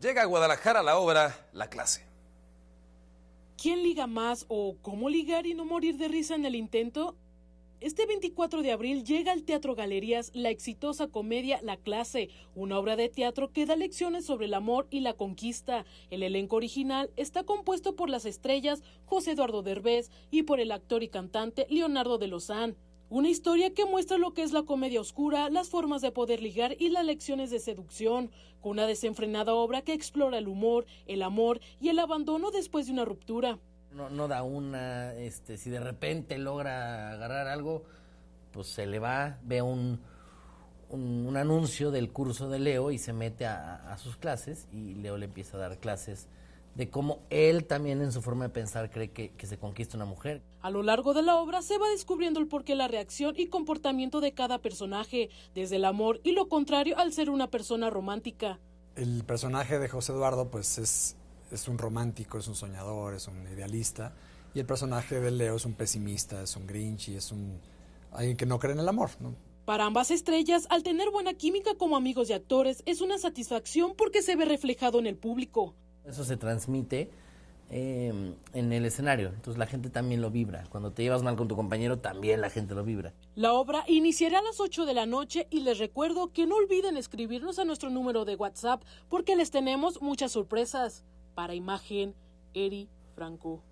Llega a Guadalajara la obra La clase. ¿Quién liga más o cómo ligar y no morir de risa en el intento? Este 24 de abril llega al Teatro Galerías la exitosa comedia La clase, una obra de teatro que da lecciones sobre el amor y la conquista. El elenco original está compuesto por las estrellas José Eduardo Derbez y por el actor y cantante Leonardo de Lozán. Una historia que muestra lo que es la comedia oscura, las formas de poder ligar y las lecciones de seducción, con una desenfrenada obra que explora el humor, el amor y el abandono después de una ruptura. No, no da una, este, si de repente logra agarrar algo, pues se le va, ve un, anuncio del curso de Leo y se mete a, a sus clases y Leo le empieza a dar clases de cómo él también en su forma de pensar cree que, se conquista una mujer. A lo largo de la obra se va descubriendo el porqué la reacción y comportamiento de cada personaje, desde el amor y lo contrario al ser una persona romántica. El personaje de José Eduardo pues es, es un romántico, es un soñador, es un idealista y el personaje de Leo es un pesimista, es un grinchy, es un alguien que no cree en el amor, Para ambas estrellas, al tener buena química como amigos y actores, es una satisfacción porque se ve reflejado en el público. Eso se transmite em, en el escenario. Entonces la gente también lo vibra. Cuando te llevas mal con tu compañero, también la gente lo vibra. La obra iniciará a las 8 de la noche y les recuerdo que no olviden escribirnos a nuestro número de WhatsApp porque les tenemos muchas sorpresas. Para imagen, Eri Franco.